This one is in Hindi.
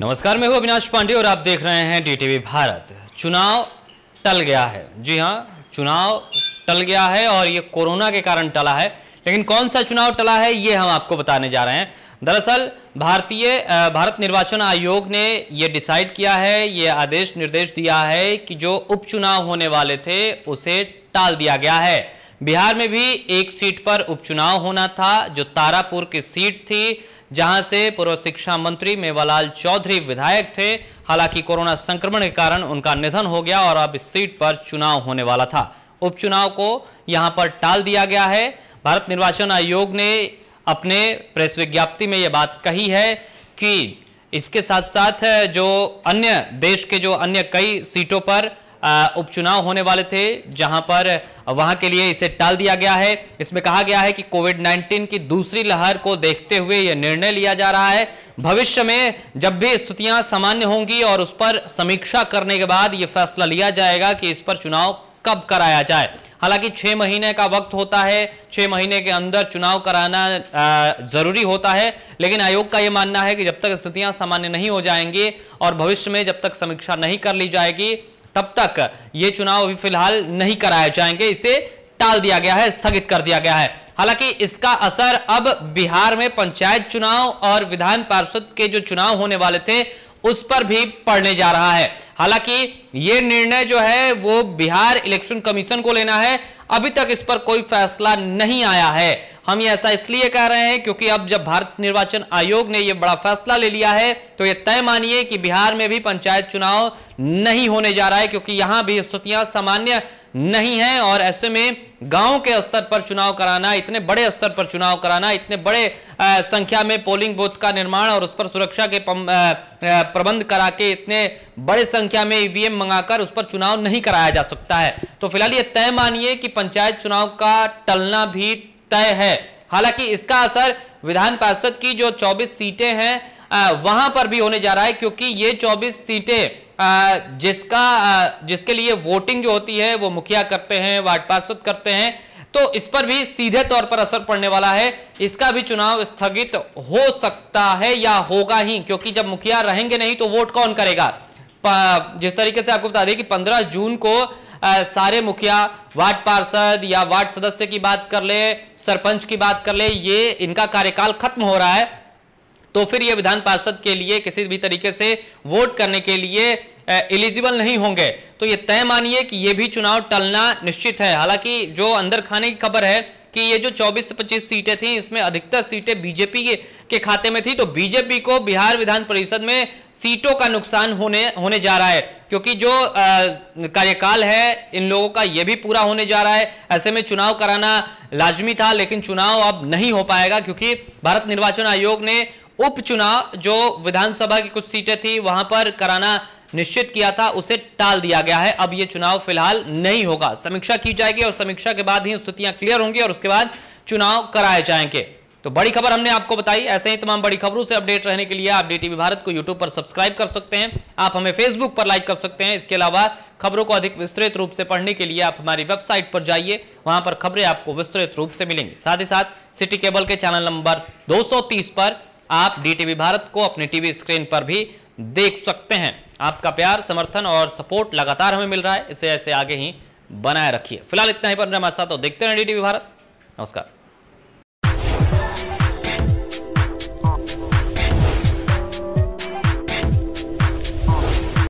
नमस्कार मैं हूं अविनाश पांडे और आप देख रहे हैं डीटीवी भारत चुनाव टल गया है जी हाँ चुनाव टल गया है और ये कोरोना के कारण टला है लेकिन कौन सा चुनाव टला है ये हम आपको बताने जा रहे हैं दरअसल भारतीय भारत निर्वाचन आयोग ने ये डिसाइड किया है ये आदेश निर्देश दिया है कि जो उपचुनाव होने वाले थे उसे टाल दिया गया है बिहार में भी एक सीट पर उपचुनाव होना था जो तारापुर की सीट थी जहां से पूर्व शिक्षा मंत्री मेवालाल चौधरी विधायक थे हालांकि कोरोना संक्रमण के कारण उनका निधन हो गया और अब इस सीट पर चुनाव होने वाला था उपचुनाव को यहां पर टाल दिया गया है भारत निर्वाचन आयोग ने अपने प्रेस विज्ञप्ति में ये बात कही है कि इसके साथ साथ जो अन्य देश के जो अन्य कई सीटों पर उपचुनाव होने वाले थे जहां पर वहां के लिए इसे टाल दिया गया है इसमें कहा गया है कि कोविड 19 की दूसरी लहर को देखते हुए यह निर्णय लिया जा रहा है भविष्य में जब भी स्थितियां सामान्य होंगी और उस पर समीक्षा करने के बाद यह फैसला लिया जाएगा कि इस पर चुनाव कब कराया जाए हालांकि छः महीने का वक्त होता है छह महीने के अंदर चुनाव कराना ज़रूरी होता है लेकिन आयोग का यह मानना है कि जब तक स्थितियां सामान्य नहीं हो जाएंगी और भविष्य में जब तक समीक्षा नहीं कर ली जाएगी तब तक ये चुनाव अभी फिलहाल नहीं कराए जाएंगे इसे टाल दिया गया है स्थगित कर दिया गया है हालांकि इसका असर अब बिहार में पंचायत चुनाव और विधान पार्षद के जो चुनाव होने वाले थे उस पर भी पड़ने जा रहा है हालांकि ये निर्णय जो है वो बिहार इलेक्शन कमीशन को लेना है अभी तक इस पर कोई फैसला नहीं आया है हम ये ऐसा इसलिए कह रहे हैं क्योंकि अब जब भारत निर्वाचन आयोग ने यह बड़ा फैसला ले लिया है तो यह तय मानिए कि बिहार में भी पंचायत चुनाव नहीं होने जा रहा है क्योंकि यहां भी स्थितियां सामान्य नहीं है और ऐसे में गांव के स्तर पर चुनाव कराना इतने बड़े स्तर पर चुनाव कराना इतने बड़े संख्या में पोलिंग बूथ का निर्माण और उस पर सुरक्षा के प्रबंध करा के इतने बड़े संख्या में ईवीएम मंगाकर उस पर चुनाव नहीं कराया जा सकता है तो फिलहाल ये तय मानिए कि पंचायत चुनाव का टलना भी तय है हालांकि इसका असर विधान पार्षद की जो 24 सीटें हैं वहां पर भी होने जा रहा है क्योंकि ये 24 सीटें जिसका जिसके लिए वोटिंग जो होती है वो मुखिया करते हैं वार्ड पार्षद करते हैं तो इस पर भी सीधे तौर पर असर पड़ने वाला है इसका भी चुनाव स्थगित हो सकता है या होगा ही क्योंकि जब मुखिया रहेंगे नहीं तो वोट कौन करेगा जिस तरीके से आपको बता दें कि 15 जून को सारे मुखिया वार्ड पार्षद या वार्ड सदस्य की बात कर ले सरपंच की बात कर ले ये इनका कार्यकाल खत्म हो रहा है तो फिर ये विधान पार्षद के लिए किसी भी तरीके से वोट करने के लिए एलिजिबल नहीं होंगे तो ये तय मानिए कि ये भी चुनाव टलना निश्चित है हालांकि जो अंदर खाने की खबर है कि ये जो 24 से 25 सीटें थी इसमें अधिकतर सीटें बीजेपी के, के खाते में थी तो बीजेपी को बिहार विधान परिषद में सीटों का नुकसान होने होने जा रहा है क्योंकि जो कार्यकाल है इन लोगों का यह भी पूरा होने जा रहा है ऐसे में चुनाव कराना लाजमी था लेकिन चुनाव अब नहीं हो पाएगा क्योंकि भारत निर्वाचन आयोग ने उपचुनाव जो विधानसभा की कुछ सीटें थी वहां पर कराना निश्चित किया था उसे टाल दिया गया है अब यह चुनाव फिलहाल नहीं होगा समीक्षा की जाएगी और समीक्षा के बाद ही स्थितियां क्लियर होंगी और उसके बाद चुनाव कराए जाएंगे तो बड़ी खबर हमने आपको बताई ऐसे ही तमाम बड़ी खबरों से अपडेट रहने के लिए आप डीटीवी भारत को यूट्यूब पर सब्सक्राइब कर सकते हैं आप हमें फेसबुक पर लाइक कर सकते हैं इसके अलावा खबरों को अधिक विस्तृत रूप से पढ़ने के लिए आप हमारी वेबसाइट पर जाइए वहां पर खबरें आपको विस्तृत रूप से मिलेंगी साथ ही साथ सिटी केबल के चैनल नंबर दो पर आप डी भारत को अपने टीवी स्क्रीन पर भी देख सकते हैं आपका प्यार समर्थन और सपोर्ट लगातार हमें मिल रहा है इसे ऐसे आगे ही बनाए रखिए फिलहाल इतना ही पर हमारे साथ देखते रहें डी भारत नमस्कार